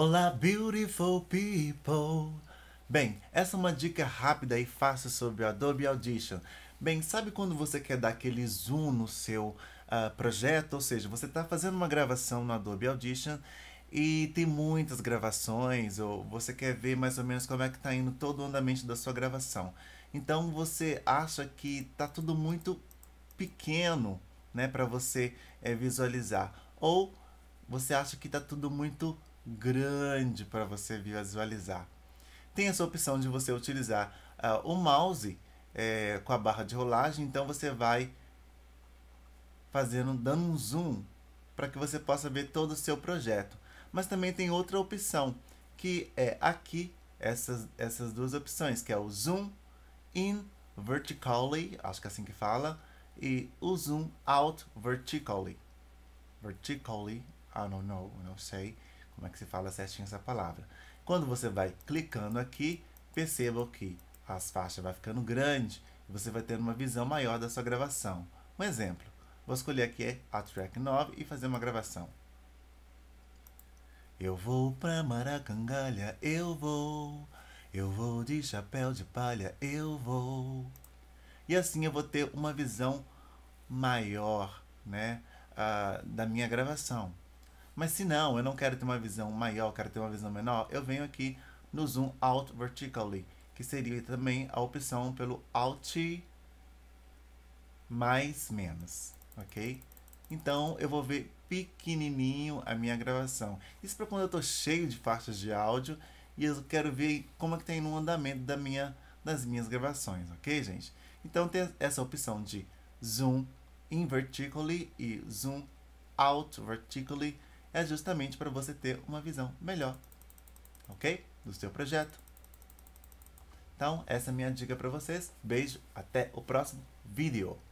Olá, beautiful people! Bem, essa é uma dica rápida e fácil sobre o Adobe Audition. Bem, sabe quando você quer dar aquele zoom no seu uh, projeto? Ou seja, você está fazendo uma gravação no Adobe Audition e tem muitas gravações, ou você quer ver mais ou menos como é que está indo todo o andamento da sua gravação. Então você acha que está tudo muito pequeno né, para você é, visualizar. Ou você acha que está tudo muito grande para você visualizar. Tem essa opção de você utilizar uh, o mouse é, com a barra de rolagem, então você vai fazendo, dando um zoom para que você possa ver todo o seu projeto. Mas também tem outra opção, que é aqui, essas, essas duas opções, que é o zoom in vertically, acho que é assim que fala, e o zoom out vertically. Vertically, I don't know, não sei. Como é que se fala certinho essa palavra? Quando você vai clicando aqui, perceba que as faixas vai ficando grande e você vai ter uma visão maior da sua gravação. Um exemplo, vou escolher aqui a track 9 e fazer uma gravação. Eu vou pra Maracangalha, eu vou. Eu vou de chapéu de palha, eu vou. E assim eu vou ter uma visão maior, né, uh, da minha gravação. Mas se não, eu não quero ter uma visão maior, quero ter uma visão menor, eu venho aqui no zoom out vertically, que seria também a opção pelo alt mais menos, ok? Então eu vou ver pequenininho a minha gravação. Isso para quando eu estou cheio de faixas de áudio e eu quero ver como é que tem no andamento da minha, das minhas gravações, ok, gente? Então tem essa opção de zoom in vertically e zoom out vertically é justamente para você ter uma visão melhor, ok? Do seu projeto. Então, essa é a minha dica para vocês. Beijo, até o próximo vídeo.